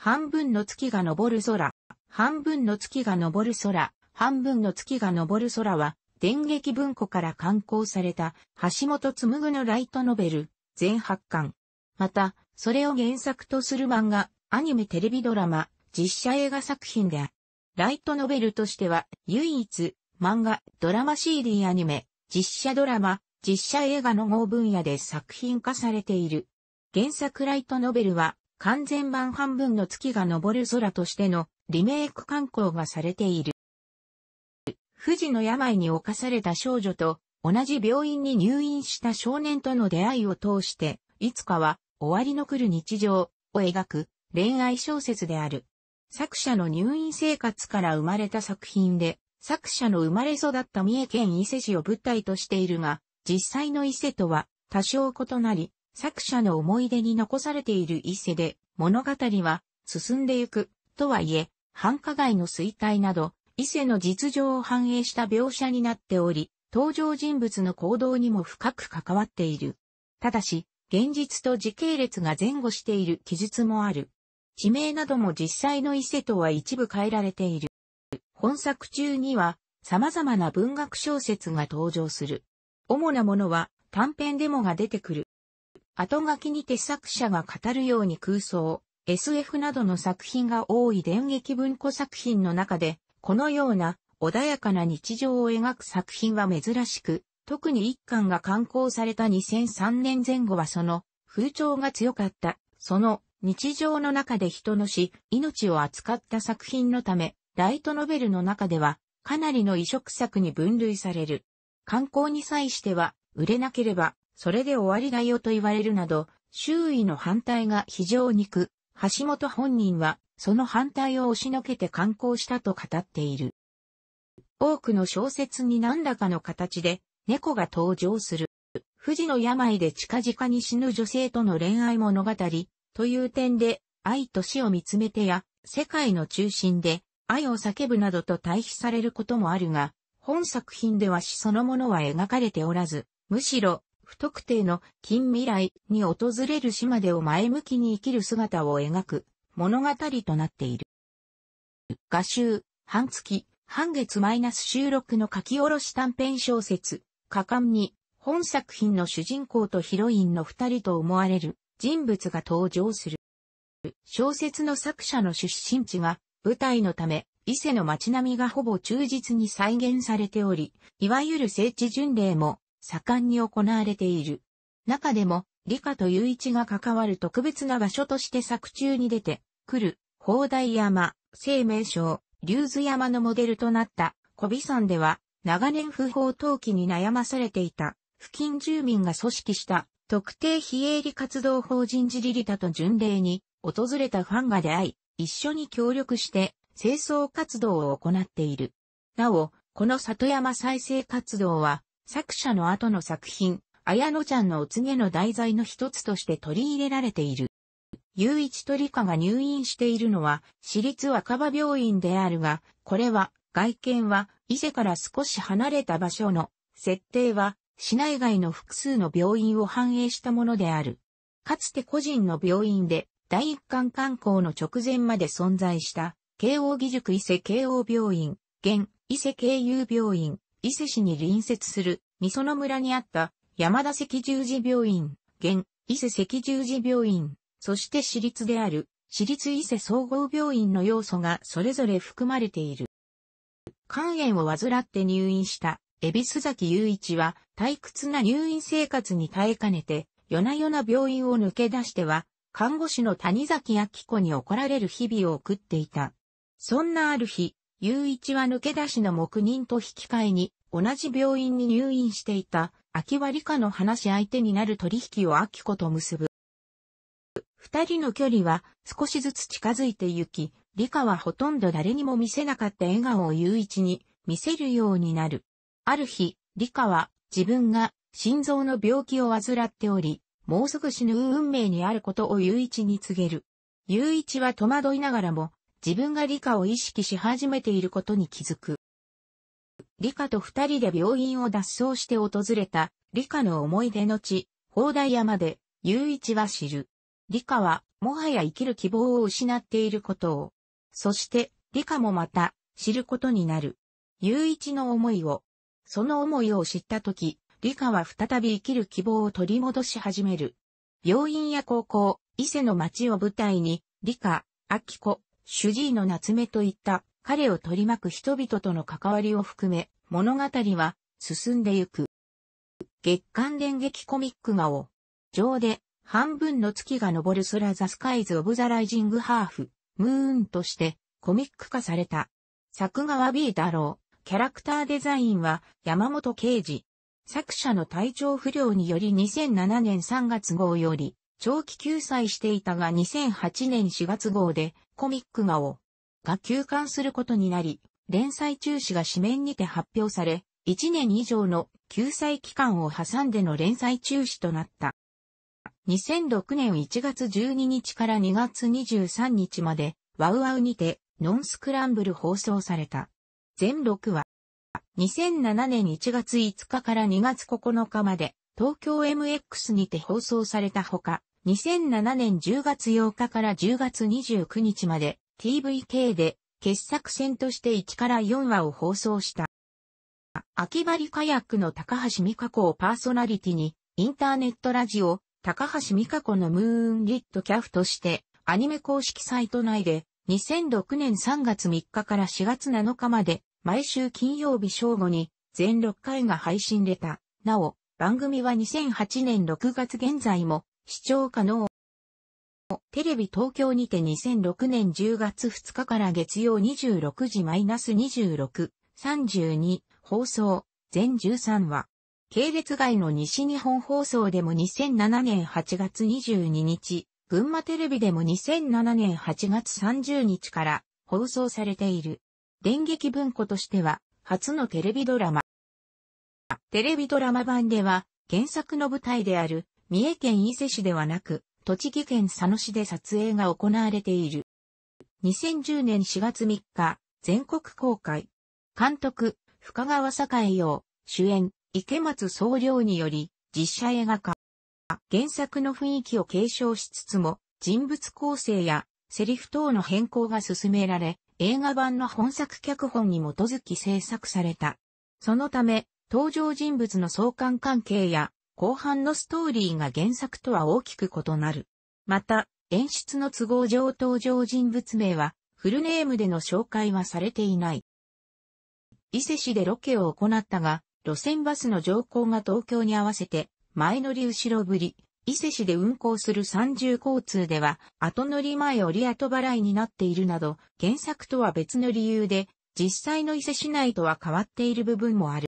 半分の月が昇る空、半分の月が昇る空、半分の月が昇る空は、電撃文庫から刊行された、橋本紡のライトノベル、全八巻。また、それを原作とする漫画、アニメテレビドラマ、実写映画作品である。ライトノベルとしては、唯一、漫画、ドラマ CD アニメ、実写ドラマ、実写映画の合分野で作品化されている。原作ライトノベルは、完全版半分の月が昇る空としてのリメイク観光がされている。富士の病に侵された少女と同じ病院に入院した少年との出会いを通して、いつかは終わりの来る日常を描く恋愛小説である。作者の入院生活から生まれた作品で、作者の生まれ育った三重県伊勢市を舞台としているが、実際の伊勢とは多少異なり、作者の思い出に残されている伊勢で、物語は進んでゆく、とはいえ、繁華街の衰退など、伊勢の実情を反映した描写になっており、登場人物の行動にも深く関わっている。ただし、現実と時系列が前後している記述もある。地名なども実際の伊勢とは一部変えられている。本作中には様々な文学小説が登場する。主なものは短編デモが出てくる。後書きにて作者が語るように空想、SF などの作品が多い電撃文庫作品の中で、このような穏やかな日常を描く作品は珍しく、特に一巻が刊行された2003年前後はその風潮が強かった。その日常の中で人の死、命を扱った作品のため、ライトノベルの中ではかなりの移植作に分類される。観光に際しては、売れなければそれで終わりだよと言われるなど、周囲の反対が非常にく、橋本本人は、その反対を押しのけて刊行したと語っている。多くの小説に何らかの形で、猫が登場する。富士の病で近々に死ぬ女性との恋愛物語、という点で、愛と死を見つめてや、世界の中心で、愛を叫ぶなどと対比されることもあるが、本作品では死そのものは描かれておらず、むしろ、不特定の近未来に訪れる島でを前向きに生きる姿を描く物語となっている。画集、半月、半月マイナス収録の書き下ろし短編小説、果敢に本作品の主人公とヒロインの二人と思われる人物が登場する。小説の作者の出身地が舞台のため、伊勢の街並みがほぼ忠実に再現されており、いわゆる聖地巡礼も盛んに行われている。中でも、理科と雄一が関わる特別な場所として作中に出てくる、砲台山、生命章、竜頭山のモデルとなった小尾山では、長年不法投棄に悩まされていた、付近住民が組織した特定非営利活動法人ジリリタと巡礼に訪れたファンが出会い、一緒に協力して清掃活動を行っている。なお、この里山再生活動は作者の後の作品、綾野ちゃんのお告げの題材の一つとして取り入れられている。雄一と理科が入院しているのは、私立若葉病院であるが、これは、外見は、伊勢から少し離れた場所の、設定は、市内外の複数の病院を反映したものである。かつて個人の病院で、第一巻観光の直前まで存在した、慶応義塾伊勢慶応病院、現、伊勢慶友病院、伊勢市に隣接する、美園村にあった、山田赤十字病院、現、伊勢赤十字病院、そして私立である、私立伊勢総合病院の要素がそれぞれ含まれている。肝炎を患って入院した、比寿崎祐一は、退屈な入院生活に耐えかねて、夜な夜な病院を抜け出しては、看護師の谷崎明子に怒られる日々を送っていた。そんなある日、祐一は抜け出しの黙認と引き換えに、同じ病院に入院していた、秋は理科の話し相手になる取引を秋子と結ぶ。二人の距離は少しずつ近づいてゆき、理科はほとんど誰にも見せなかった笑顔を雄一に見せるようになる。ある日、理科は自分が心臓の病気を患っており、もうすぐ死ぬ運命にあることを雄一に告げる。雄一は戸惑いながらも、自分が理科を意識し始めていることに気づく。理科と二人で病院を脱走して訪れた、理科の思い出の地、砲台山で、雄一は知る。理科は、もはや生きる希望を失っていることを。そして、理科もまた、知ることになる。雄一の思いを。その思いを知ったとき、理科は再び生きる希望を取り戻し始める。病院や高校、伊勢の町を舞台に、理科、秋子、主治医の夏目といった彼を取り巻く人々との関わりを含め、物語は進んでゆく。月刊電撃コミック画を、上で半分の月が昇る空ザスカイズ・オブ・ザ・ライジング・ハーフ、ムーンとしてコミック化された。作画は B だろう。キャラクターデザインは山本慶治。作者の体調不良により2007年3月号より長期休載していたが2008年4月号でコミック画をが休刊することになり、連載中止が紙面にて発表され、1年以上の救済期間を挟んでの連載中止となった。2006年1月12日から2月23日まで、ワウワウにて、ノンスクランブル放送された。全6話。2007年1月5日から2月9日まで、東京 MX にて放送されたほか、2007年10月8日から10月29日まで、TVK で傑作戦として1から4話を放送した。秋張カヤックの高橋美香子をパーソナリティに、インターネットラジオ、高橋美香子のムーンリットキャフとして、アニメ公式サイト内で、2006年3月3日から4月7日まで、毎週金曜日正午に、全6回が配信出た。なお、番組は2008年6月現在も、視聴可能。テレビ東京にて2006年10月2日から月曜26時 -26、32放送、全13話。系列外の西日本放送でも2007年8月22日、群馬テレビでも2007年8月30日から放送されている。電撃文庫としては、初のテレビドラマ。テレビドラマ版では、原作の舞台である、三重県伊勢市ではなく、栃木県佐野市で撮影が行われている。2010年4月3日、全国公開。監督、深川栄洋、主演、池松総領により、実写映画化。原作の雰囲気を継承しつつも、人物構成やセリフ等の変更が進められ、映画版の本作脚本に基づき制作された。そのため、登場人物の相関関係や後半のストーリーが原作とは大きく異なる。また、演出の都合上登場人物名は、フルネームでの紹介はされていない。伊勢市でロケを行ったが、路線バスの乗降が東京に合わせて、前乗り後ろぶり、伊勢市で運行する三重交通では、後乗り前折後払いになっているなど、原作とは別の理由で、実際の伊勢市内とは変わっている部分もある。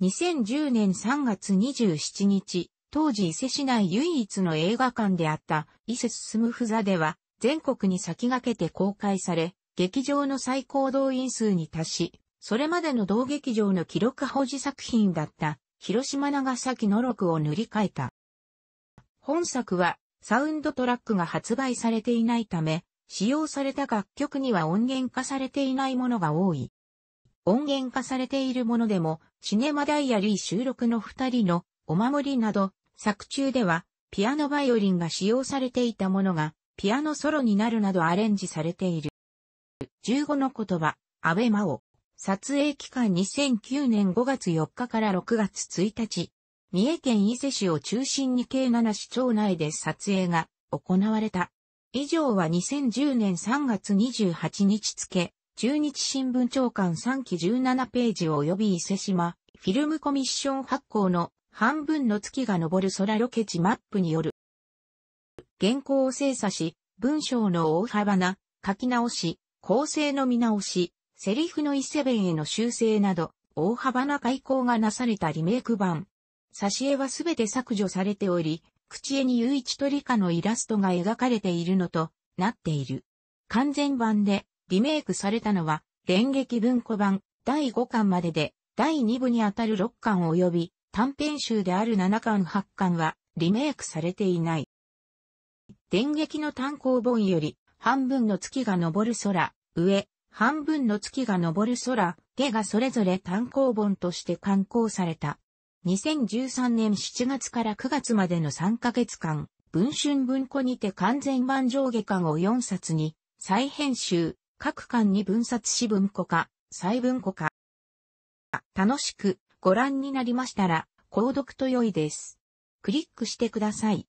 2010年3月27日、当時伊勢市内唯一の映画館であった伊勢進ふ座では全国に先駆けて公開され、劇場の最高動員数に達し、それまでの同劇場の記録保持作品だった広島長崎の録を塗り替えた。本作はサウンドトラックが発売されていないため、使用された楽曲には音源化されていないものが多い。音源化されているものでも、シネマダイアリー収録の二人のお守りなど、作中では、ピアノバイオリンが使用されていたものが、ピアノソロになるなどアレンジされている。15の言葉、安倍真央。撮影期間2009年5月4日から6月1日。三重県伊勢市を中心に計7市町内で撮影が行われた。以上は2010年3月28日付、中日新聞長官3期17ページ及び伊勢島、フィルムコミッション発行の半分の月が昇る空ロケ地マップによる。原稿を精査し、文章の大幅な書き直し、構成の見直し、セリフの伊勢弁への修正など、大幅な改行がなされたリメイク版。挿絵はすべて削除されており、口絵に雄一と理科のイラストが描かれているのとなっている。完全版でリメイクされたのは、電撃文庫版第5巻までで、第2部にあたる6巻及び、短編集である7巻8巻は、リメイクされていない。電撃の単行本より、半分の月が昇る空、上、半分の月が昇る空、下がそれぞれ単行本として刊行された。2013年7月から9月までの3ヶ月間、文春文庫にて完全版上下巻を4冊に、再編集、各巻に分冊し文庫化、再文庫化。楽しくご覧になりましたら、購読と良いです。クリックしてください。